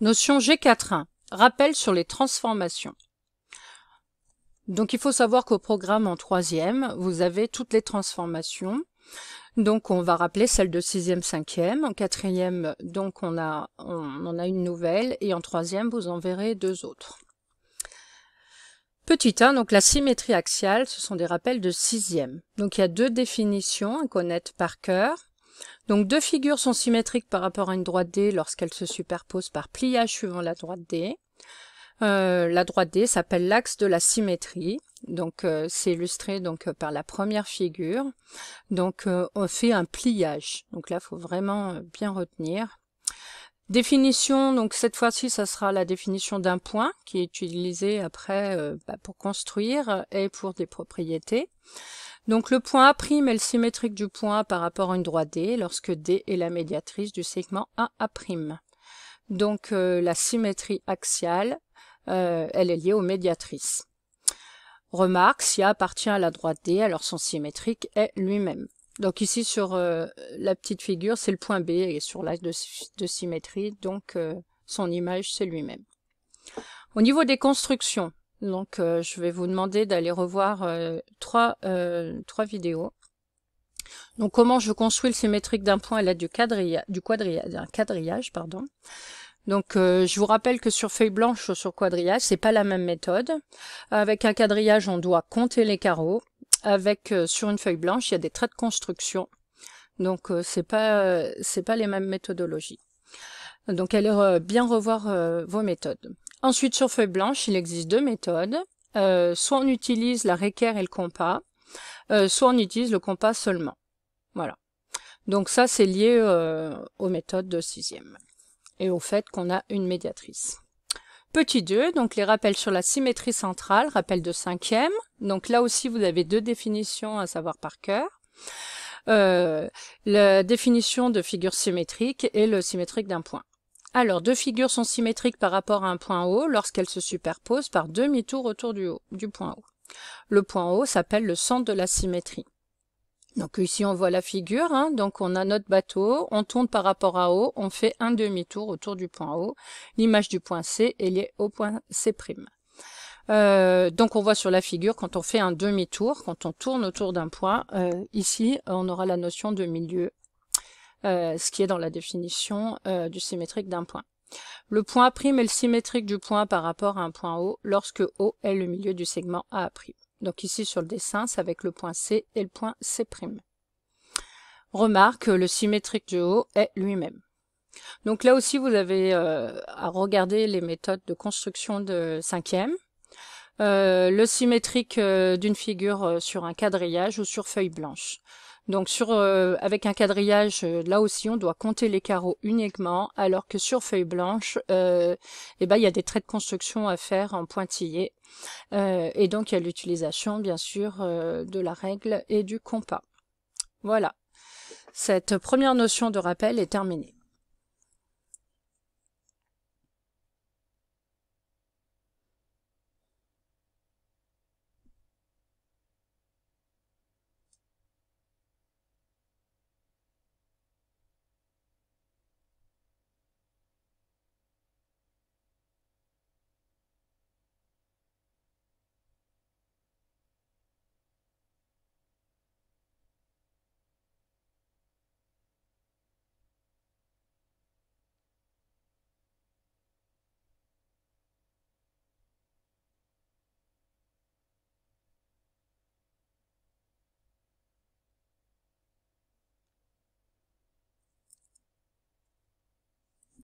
Notion G4.1. Rappel sur les transformations. Donc il faut savoir qu'au programme en troisième, vous avez toutes les transformations. Donc on va rappeler celle de sixième, cinquième. En quatrième, donc on a on, en a une nouvelle et en troisième, vous en verrez deux autres. Petit 1, donc la symétrie axiale, ce sont des rappels de sixième. Donc il y a deux définitions à connaître par cœur. Donc deux figures sont symétriques par rapport à une droite D lorsqu'elles se superposent par pliage suivant la droite D. Euh, la droite D s'appelle l'axe de la symétrie. Donc euh, c'est illustré donc euh, par la première figure. Donc on fait un pliage. Donc là, il faut vraiment bien retenir. Définition, donc cette fois-ci, ça sera la définition d'un point qui est utilisé après euh, bah, pour construire et pour des propriétés. Donc le point A' est le symétrique du point A par rapport à une droite D lorsque D est la médiatrice du segment A'. Donc euh, la symétrie axiale, euh, elle est liée aux médiatrices. Remarque, si A appartient à la droite D, alors son symétrique est lui-même. Donc ici sur euh, la petite figure, c'est le point B et sur l'axe de, symétrie, donc euh, son image c'est lui-même. Au niveau des constructions, donc euh, je vais vous demander d'aller revoir trois, trois vidéos. Donc comment je construis le symétrique d'un point à l'aide du, quadrillage du quadrillage. Pardon. Donc je vous rappelle que sur feuille blanche ou sur quadrillage, c'est pas la même méthode. Avec un quadrillage, on doit compter les carreaux avec euh, sur une feuille blanche, il y a des traits de construction. Donc ce euh, c'est pas euh, c'est pas les mêmes méthodologies. Donc allez bien revoir vos méthodes. Ensuite sur feuille blanche, il existe deux méthodes. soit on utilise la réquerre et le compas, soit on utilise le compas seulement. Voilà. Donc ça c'est lié aux méthodes de sixième et au fait qu'on a une médiatrice. Petit 2, donc les rappels sur la symétrie centrale, rappel de cinquième. Donc là aussi, vous avez deux définitions à savoir par cœur. Euh, la définition de figure symétrique et le symétrique d'un point. Alors, deux figures sont symétriques par rapport à un point haut lorsqu'elles se superposent par demi-tour autour du, du point haut. Le point haut s'appelle le centre de la symétrie. Donc ici on voit la figure, hein. donc on a notre bateau, on tourne par rapport à O, on fait un demi-tour autour du point O, l'image du point C est liée au point C'. Euh, donc on voit sur la figure quand on fait un demi-tour, quand on tourne autour d'un point, euh, ici on aura la notion de milieu, euh, ce qui est dans la définition du symétrique d'un point. Le point A' est le symétrique du point par rapport à un point O lorsque O est le milieu du segment A'. Donc ici sur le dessin, c'est avec le point C et le point C'. Remarque, le symétrique du haut est lui-même. Donc là aussi, vous avez euh, à regarder les méthodes de construction de cinquième. Euh, le symétrique euh, d'une figure sur un quadrillage ou sur feuille blanche. Donc sur, euh, avec un quadrillage, euh, là aussi, on doit compter les carreaux uniquement, alors que sur feuille blanche, euh, eh ben, il y a des traits de construction à faire en pointillé. Euh, et donc il y a l'utilisation, bien sûr, de la règle et du compas. Voilà. Cette première notion de rappel est terminée.